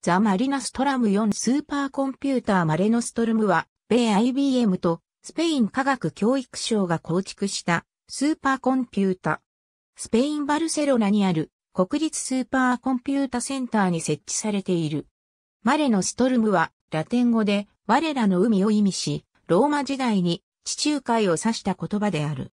ザ・マリナストラム4スーパーコンピューターマレノストルムは、米 IBM とスペイン科学教育省が構築したスーパーコンピュータ。スペイン・バルセロナにある国立スーパーコンピュータセンターに設置されている。マレノストルムはラテン語で我らの海を意味し、ローマ時代に地中海を指した言葉である。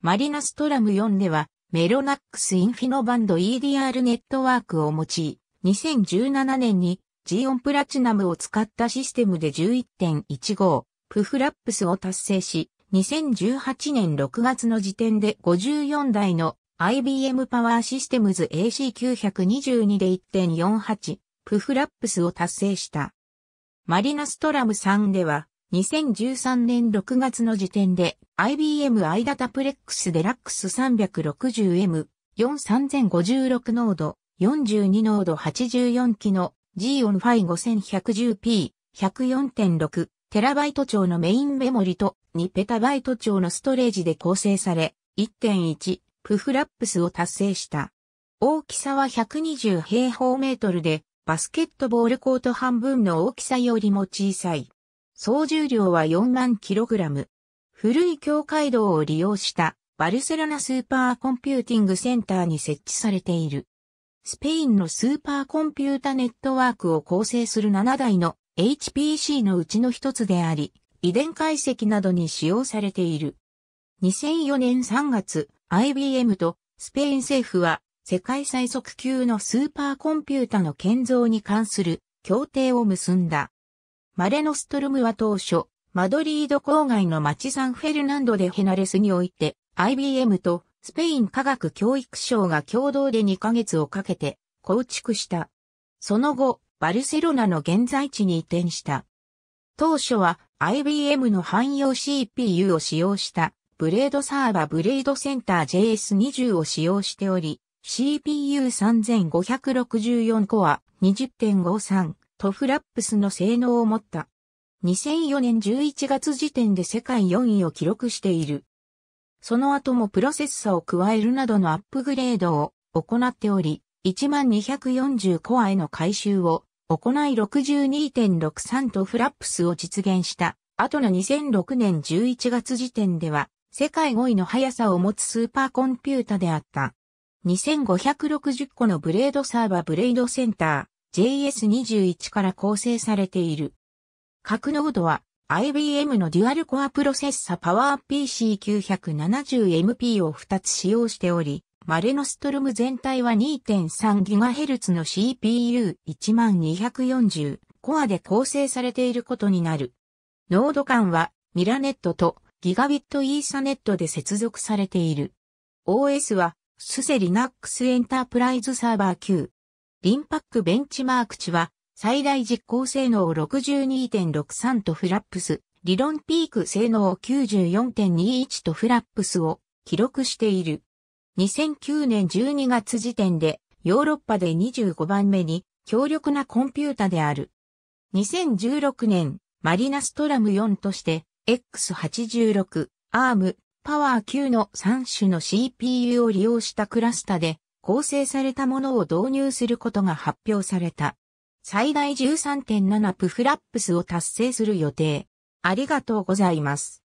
マリナストラム4ではメロナックスインフィノバンド EDR ネットワークを用い、2017年にジオンプラチナムを使ったシステムで11.15プフラップスを達成し、2018年6月の時点で54台の IBM パワーシステムズ AC922 で1.48プフラップスを達成した。マリナストラム3では2013年6月の時点で IBM アイダタプレックスデラックス 360M43056 ノード42濃度84機の g o n f i 5 1 1 0 p 104.6テラバイト長のメインメモリと2ペタバイト長のストレージで構成され、1.1プフラップスを達成した。大きさは120平方メートルで、バスケットボールコート半分の大きさよりも小さい。総重量は4万キログラム。古い境界道を利用したバルセロナスーパーコンピューティングセンターに設置されている。スペインのスーパーコンピュータネットワークを構成する7台の HPC のうちの一つであり、遺伝解析などに使用されている。2004年3月、IBM とスペイン政府は世界最速級のスーパーコンピュータの建造に関する協定を結んだ。マレノストルムは当初、マドリード郊外の町サンフェルナンドでヘナレスにおいて IBM とスペイン科学教育省が共同で2ヶ月をかけて構築した。その後、バルセロナの現在地に移転した。当初は IBM の汎用 CPU を使用したブレードサーバブレードセンター JS20 を使用しており、CPU3564 コア20.53トフラップスの性能を持った。2004年11月時点で世界4位を記録している。その後もプロセッサを加えるなどのアップグレードを行っており、1240コアへの回収を行い62.63とフラップスを実現した後の2006年11月時点では世界5位の速さを持つスーパーコンピュータであった。2560個のブレードサーバーブレードセンター JS21 から構成されている。格納度は IBM のデュアルコアプロセッサパワー PC970MP を2つ使用しており、マレノストルム全体は 2.3GHz の CPU1240 コアで構成されていることになる。ノード間はミラネットとギガビットイーサネットで接続されている。OS はスセリナックスエンタープライズサーバー級。リンパックベンチマーク値は最大実行性能62.63とフラップス、理論ピーク性能94.21とフラップスを記録している。2009年12月時点でヨーロッパで25番目に強力なコンピュータである。2016年、マリナストラム4として X86、ARM、パワー9の3種の CPU を利用したクラスタで構成されたものを導入することが発表された。最大13.7プフラップスを達成する予定。ありがとうございます。